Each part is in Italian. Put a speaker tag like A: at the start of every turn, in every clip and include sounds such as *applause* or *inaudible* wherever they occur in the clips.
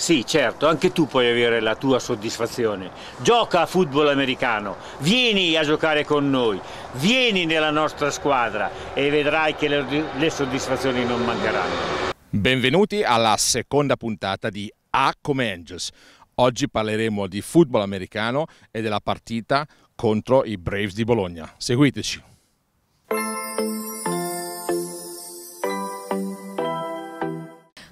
A: Sì, certo,
B: anche tu puoi avere la tua soddisfazione. Gioca a football americano, vieni a giocare con noi, vieni nella nostra squadra e vedrai che le, le
C: soddisfazioni non mancheranno. Benvenuti alla seconda puntata di A come Angels. Oggi parleremo di football americano e della partita contro i Braves di Bologna. Seguiteci.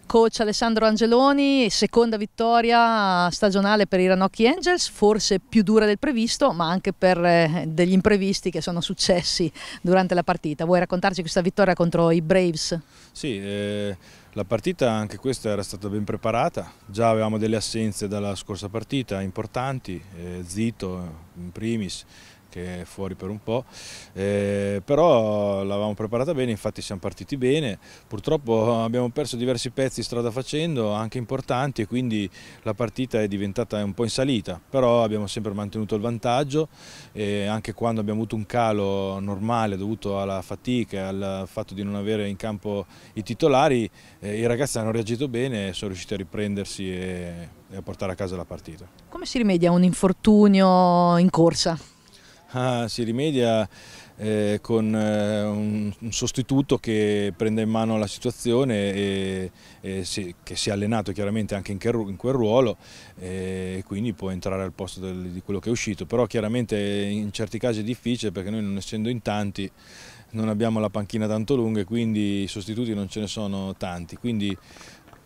D: coach Alessandro Angeloni, seconda vittoria stagionale per i Ranocchi Angels, forse più dura del previsto, ma anche per eh, degli imprevisti che sono successi durante la partita. Vuoi raccontarci questa vittoria contro i Braves?
B: Sì, eh, la partita anche questa era stata ben preparata, già avevamo delle assenze dalla scorsa partita importanti, eh, Zito in primis, che è fuori per un po', eh, però l'avevamo preparata bene, infatti siamo partiti bene, purtroppo abbiamo perso diversi pezzi strada facendo, anche importanti e quindi la partita è diventata un po' in salita, però abbiamo sempre mantenuto il vantaggio e anche quando abbiamo avuto un calo normale dovuto alla fatica, al fatto di non avere in campo i titolari, eh, i ragazzi hanno reagito bene e sono riusciti a riprendersi e, e a portare a casa la partita.
D: Come si rimedia un infortunio in corsa?
B: Ah, si rimedia eh, con eh, un, un, sostituto che prende in mano la situazione e, e si, che si è allenato chiaramente anche in, che, in quel ruolo eh, e quindi può entrare al posto del, di quello che è uscito, però chiaramente in certi casi è difficile perché noi non essendo in tanti non abbiamo la panchina tanto lunga e quindi i sostituti non ce ne sono tanti, quindi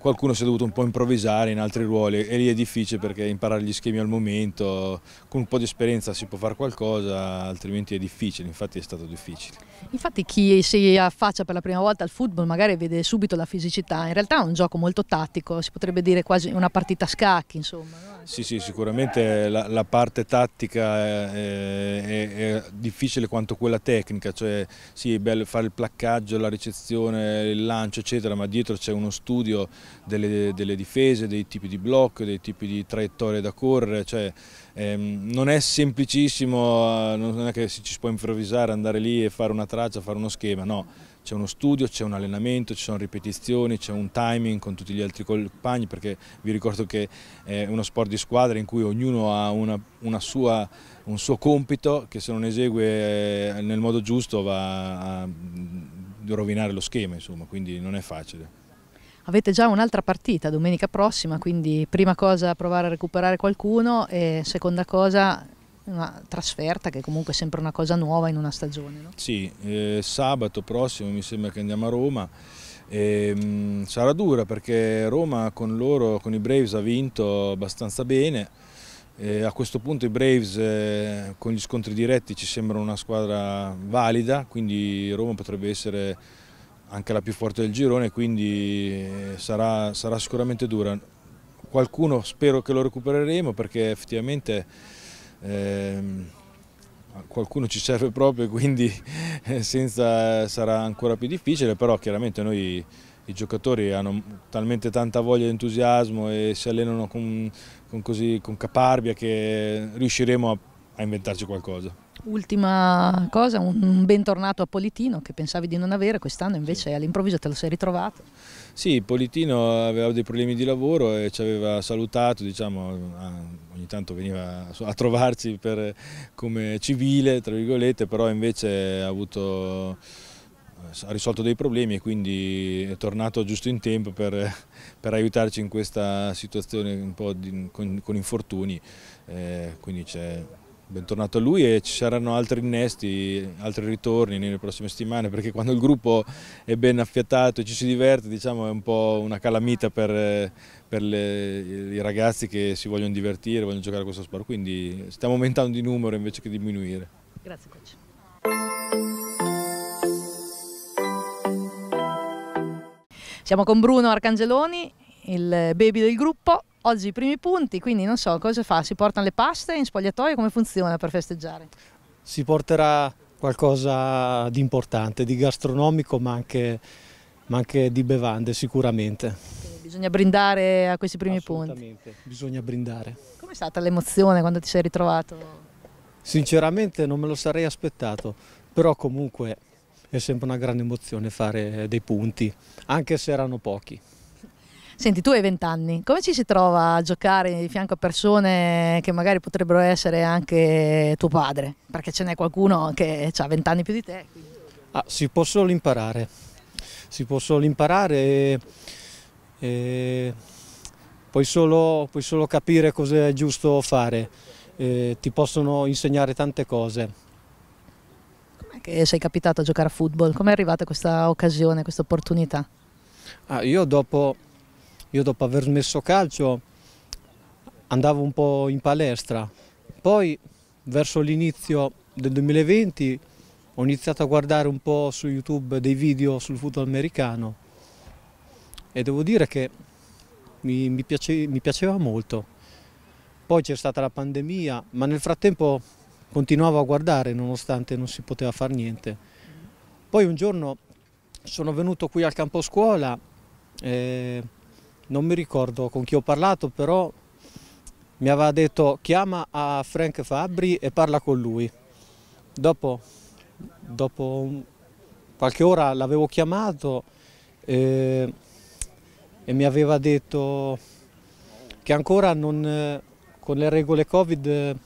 B: qualcuno si è dovuto un po' improvvisare in altri ruoli e lì è difficile perché imparare gli schemi al momento, con un po' di esperienza si può fare qualcosa, altrimenti è difficile, infatti è stato difficile.
D: Infatti chi si affaccia per la prima volta al football magari vede subito la fisicità, in realtà è un gioco molto tattico, si potrebbe dire quasi una partita a scacchi insomma.
B: Sì, sì, sicuramente la, la parte tattica è, è, è, difficile quanto quella tecnica, cioè sì è bello fare il placcaggio, la ricezione, il lancio eccetera, ma dietro c'è uno studio delle, delle difese, dei tipi di blocco, dei tipi di traiettorie da correre, cioè, ehm, non è semplicissimo, eh, non è che ci si può improvvisare, andare lì e fare una traccia, fare uno schema, no, c'è uno studio, c'è un allenamento, ci sono ripetizioni, c'è un timing con tutti gli altri compagni perché vi ricordo che è uno sport di squadra in cui ognuno ha una, una sua, un suo compito che se non esegue eh, nel modo giusto va a mm, rovinare lo schema, insomma, quindi non è facile.
D: Avete già un'altra partita domenica prossima, quindi prima cosa provare a recuperare qualcuno e seconda cosa una trasferta che comunque è sempre una cosa nuova in una stagione. No?
B: Sì, eh, sabato prossimo mi sembra che andiamo a Roma. E, ehm, mh, sarà dura perché Roma con loro, con i Braves, ha vinto abbastanza bene. E a questo punto i Braves eh, con gli scontri diretti ci sembrano una squadra valida, quindi Roma potrebbe essere anche la più forte del girone, quindi eh, sarà, sarà sicuramente dura. Qualcuno spero che lo recupereremo perché effettivamente eh, qualcuno ci serve proprio e quindi eh, senza, sarà ancora più difficile, però chiaramente noi i giocatori hanno talmente tanta voglia e entusiasmo e si allenano con, con, così, con caparbia che riusciremo a, a inventarci qualcosa.
D: Ultima cosa, un bentornato a Politino che pensavi di non avere, quest'anno invece all'improvviso te lo sei ritrovato.
B: Sì, Politino aveva dei problemi di lavoro e ci aveva salutato, diciamo, ogni tanto veniva a trovarci per, come civile, tra virgolette, però invece ha, avuto, ha risolto dei problemi e quindi è tornato giusto in tempo per, per aiutarci in questa situazione un po' di, con, con, infortuni, eh, quindi c'è bentornato a lui e ci saranno altri innesti, altri ritorni nelle prossime settimane perché quando il gruppo è ben affiatato e ci si diverte diciamo, è un po' una calamita per, per le, i ragazzi che si vogliono divertire, vogliono giocare a questo sport, quindi stiamo aumentando di numero invece che diminuire.
A: Grazie coach.
D: Siamo con Bruno Arcangeloni, il baby del gruppo, Oggi i primi punti, quindi non so cosa fa, si portano le paste in spogliatoio, come funziona per festeggiare?
A: Si porterà qualcosa di importante, di gastronomico ma anche, ma anche di bevande sicuramente.
D: Quindi bisogna brindare a questi primi punti.
A: bisogna brindare.
D: Com'è stata l'emozione quando ti sei ritrovato?
A: Sinceramente non me lo sarei aspettato, però comunque è sempre una grande emozione fare dei punti, anche se erano pochi.
D: Senti, tu hai 20 anni, come ci si trova a giocare di fianco a persone che magari potrebbero essere anche tuo padre? Perché ce n'è qualcuno che ha 20 anni più di te.
A: Ah, si può solo imparare, si può solo imparare e, e puoi, solo, puoi, solo, capire cosa è giusto fare, e ti possono insegnare tante cose.
D: Com'è che sei capitato a giocare a football? Come è arrivata questa occasione, questa opportunità?
A: Ah, io dopo io dopo aver smesso calcio andavo un po' in palestra, poi verso l'inizio del 2020 ho iniziato a guardare un po' su YouTube dei video sul football americano e devo dire che mi, mi, piace, mi piaceva molto. Poi c'è stata la pandemia, ma nel frattempo continuavo a guardare nonostante non si poteva fare niente. Poi un giorno sono venuto qui al campo scuola. Eh, non mi ricordo con chi ho parlato, però mi aveva detto chiama a Frank Fabri e parla con lui. Dopo, dopo qualche ora l'avevo chiamato eh, e mi aveva detto che ancora non, con le regole Covid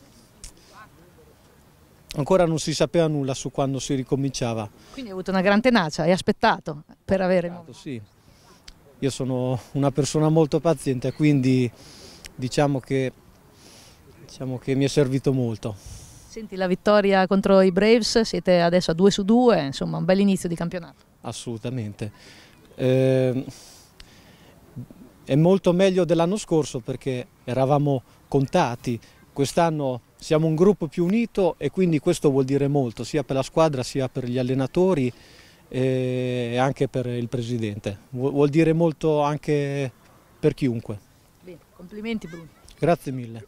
A: ancora non si sapeva nulla su quando si ricominciava.
D: Quindi hai avuto una gran tenacia, hai aspettato per avere...
A: Sì, io sono una persona molto paziente, quindi diciamo che, diciamo che mi è servito molto.
D: Senti, la vittoria contro i Braves, siete adesso a 2 su 2, insomma un bel inizio di campionato.
A: Assolutamente. Eh, è molto meglio dell'anno scorso perché eravamo contati, quest'anno siamo un gruppo più unito e quindi questo vuol dire molto sia per la squadra sia per gli allenatori e anche per il Presidente. Vuol dire molto anche per chiunque.
D: Bene, complimenti Bruno.
A: Grazie mille.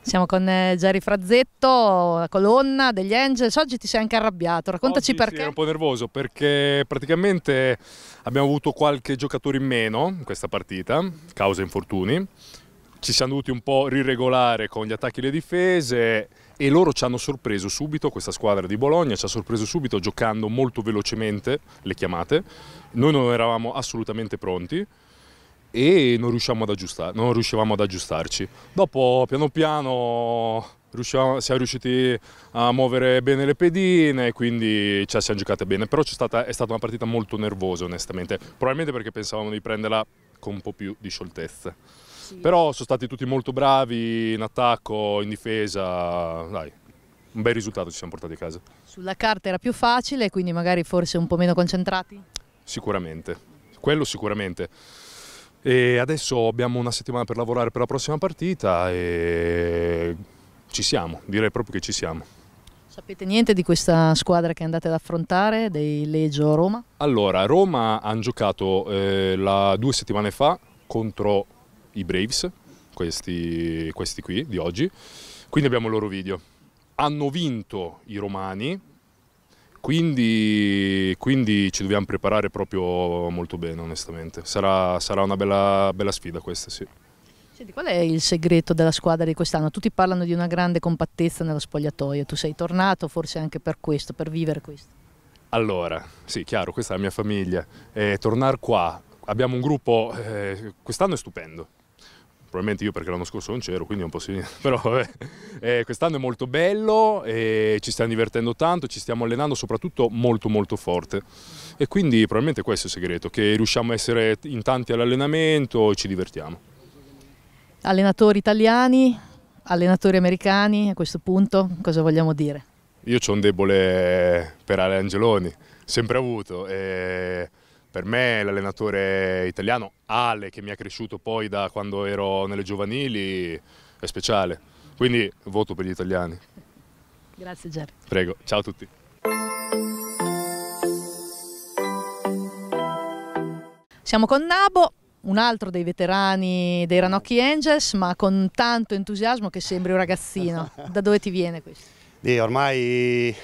D: Siamo con Jerry eh, Frazzetto, la colonna degli Angels. Oggi ti sei anche arrabbiato, raccontaci Oggi perché. Sì, ero
E: un po' nervoso perché praticamente abbiamo avuto qualche giocatore in meno in questa partita, causa infortuni. Ci siamo dovuti un po' riregolare con gli attacchi e le difese e loro ci hanno sorpreso subito, questa squadra di Bologna ci ha sorpreso subito giocando molto velocemente le chiamate, noi non eravamo assolutamente pronti e non, ad non riuscivamo ad aggiustarci. Dopo piano piano siamo riusciti a muovere bene le pedine, quindi ci siamo giocate bene, però è stata, è stata una partita molto nervosa onestamente, probabilmente perché pensavamo di prenderla con un po' più di scioltezza. Però sono stati tutti molto bravi in attacco, in difesa, dai, un bel risultato ci siamo portati a casa.
D: Sulla carta era più facile, quindi magari forse un po' meno concentrati?
E: Sicuramente, quello sicuramente. E adesso abbiamo una settimana per lavorare per la prossima partita e ci siamo, direi proprio che ci siamo.
D: Sapete niente di questa squadra che andate ad affrontare, dei Legio Roma?
E: Allora, Roma hanno giocato eh, la, due settimane fa contro i Braves, questi, questi qui di oggi, quindi abbiamo il loro video. Hanno vinto i romani, quindi, quindi, ci dobbiamo preparare proprio molto bene, onestamente. Sarà, sarà una bella, bella, sfida questa, sì.
D: Senti, qual è il segreto della squadra di quest'anno? Tutti parlano di una grande compattezza nello spogliatoio, tu sei tornato forse anche per questo, per vivere questo.
E: Allora, sì, chiaro, questa è la mia famiglia. Eh, tornare qua, abbiamo un gruppo, eh, quest'anno è stupendo, probabilmente io perché l'anno scorso non c'ero, quindi non posso dire, però vabbè, eh, quest'anno è molto bello, e ci stiamo divertendo tanto, ci stiamo allenando soprattutto molto molto forte e quindi probabilmente questo è il segreto, che riusciamo a essere in tanti all'allenamento e ci divertiamo.
D: Allenatori italiani, allenatori americani, a questo punto cosa vogliamo dire?
E: Io ho un debole per Ale Angeloni, sempre avuto. Eh per me l'allenatore italiano, Ale, che mi ha cresciuto poi da quando ero nelle giovanili, è speciale. Quindi voto per gli italiani. Grazie Ger. Prego, ciao a tutti.
D: Siamo con Nabo, un altro dei veterani dei Ranocchi Angels, ma con tanto entusiasmo che sembri un ragazzino. *laughs* Da dove ti viene questo?
F: Sì, ormai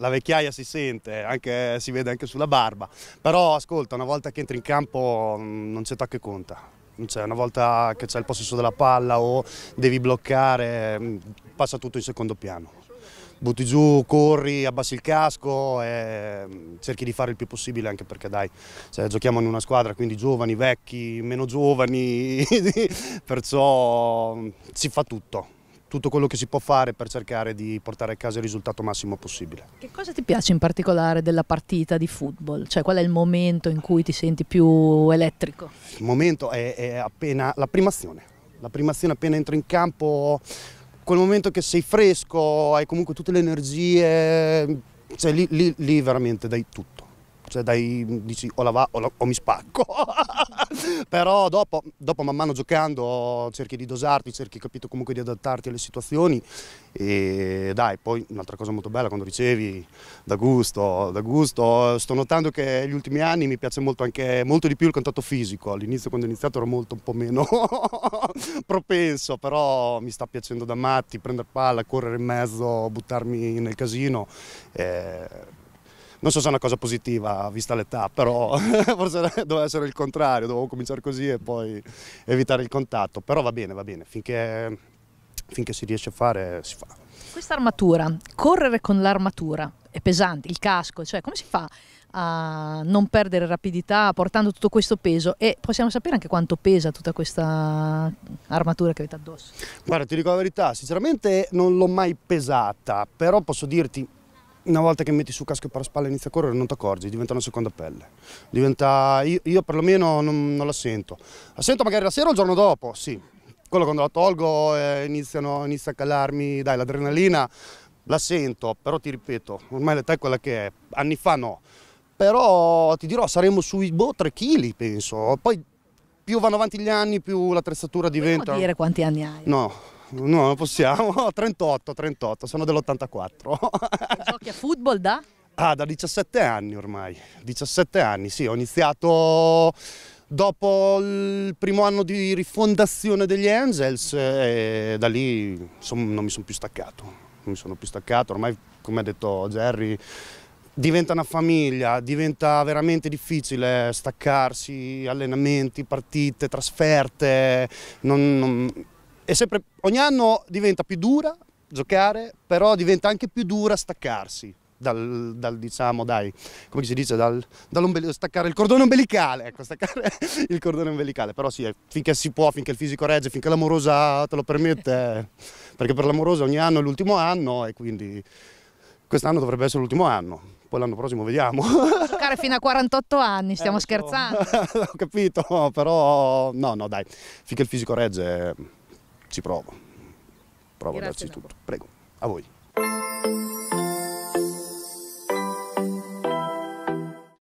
F: la vecchiaia si sente, anche, si vede anche sulla barba, però ascolta, una volta che entri in campo mm, non c'è tocca che conta. Cioè, una volta che c'è il possesso della palla o devi bloccare, mm, passa tutto in secondo piano. Butti giù, corri, abbassi il casco e mm, cerchi di fare il più possibile anche perché dai, cioè, giochiamo in una squadra, quindi giovani, vecchi, meno giovani, *laughs* perciò si fa tutto tutto quello che si può fare per cercare di portare a casa il risultato massimo possibile. Che
D: cosa ti piace in particolare della partita di football? Cioè qual è il momento in cui ti senti più elettrico?
F: Il momento è, è appena la primazione, la primazione appena entro in campo, quel momento che sei fresco, hai comunque tutte le energie, cioè lì, lì, lì veramente dai tutto cioè dai, dici o, la va, o, la, o mi spacco,
A: *laughs*
F: però dopo, dopo, man mano giocando cerchi di dosarti, cerchi capito comunque di adattarti alle situazioni e dai, poi un'altra cosa molto bella quando ricevi, da gusto, da gusto, sto notando che negli ultimi anni mi piace molto anche, molto di più il contatto fisico, all'inizio quando ho iniziato ero molto un po' meno *laughs* propenso, però mi sta piacendo da matti, prendere palla, correre in mezzo, buttarmi nel casino. Eh, non so se è una cosa positiva vista l'età, però *laughs* forse *laughs* doveva essere il contrario, dovevo cominciare così e poi evitare il contatto, però va bene, va bene, finché, finché si riesce a fare si fa.
D: Questa armatura, correre con l'armatura, è pesante, il casco, cioè come si fa a non perdere rapidità portando tutto questo peso e possiamo sapere anche quanto pesa tutta questa armatura che avete addosso?
F: Guarda, ti dico la verità, sinceramente non l'ho mai pesata, però posso dirti una volta che metti su casco e paraspalle e inizi a correre non ti accorgi, diventa una seconda pelle. Diventa, io, io, perlomeno non, non la sento. La sento magari la sera o il giorno dopo, sì. Quello quando la tolgo eh, iniziano, inizia a calarmi, dai, l'adrenalina la sento, però ti ripeto, ormai l'età è quella che è, anni fa no. Però ti dirò, saremo sui boh, 3 kg penso, poi più vanno avanti gli anni più l'attrezzatura diventa... Non dire quanti anni hai. No, No, non possiamo, 38, *laughs* 38, sono dell'84. *laughs*
D: Giochi a football da?
F: Ah, da 17 anni ormai, 17 anni, sì, ho iniziato dopo il primo anno di rifondazione degli Angels e da lì son, non mi sono più staccato, non mi sono più staccato, ormai come ha detto Jerry diventa una famiglia, diventa veramente difficile staccarsi, allenamenti, partite, trasferte, non, non, sempre, ogni anno diventa più dura giocare, però diventa anche più dura staccarsi. Dal, dal, diciamo dai, come si dice, dal, staccare il cordone ombelicale, ecco, staccare *laughs* il cordone ombelicale, però sì, finché si può, finché il fisico regge, finché l'amorosa te lo permette, perché per l'amorosa ogni anno è l'ultimo anno e quindi quest'anno dovrebbe essere l'ultimo anno, poi l'anno prossimo vediamo.
D: *laughs* Giocare fino a 48 anni, stiamo eh, scherzando.
F: *laughs* Ho capito, però no, no, dai, finché il fisico regge ci provo. Provo a darci tutto. Prego, a voi.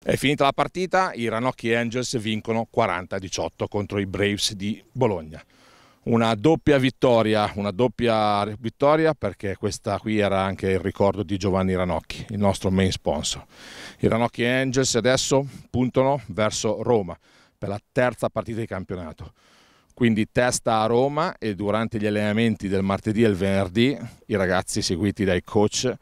C: È finita la partita, i Ranocchi Angels vincono 40-18 contro i Braves di Bologna. Una doppia vittoria, una doppia vittoria perché questa qui era anche il ricordo di Giovanni Ranocchi, il nostro main sponsor. I Ranocchi Angels adesso puntano verso Roma per la terza partita di campionato quindi testa a Roma e durante gli allenamenti del martedì e il venerdì i ragazzi seguiti dai coach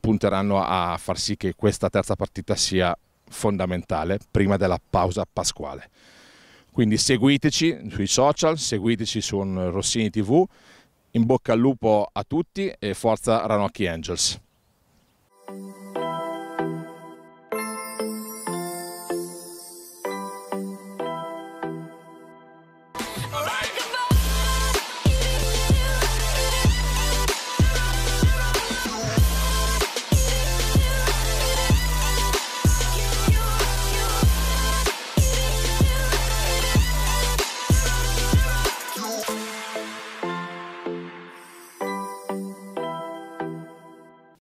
C: punteranno a far sì che questa terza partita sia fondamentale prima della pausa pasquale. Quindi seguiteci sui social, seguiteci su Rossini TV, in bocca al lupo a tutti e forza Ranocchi Angels.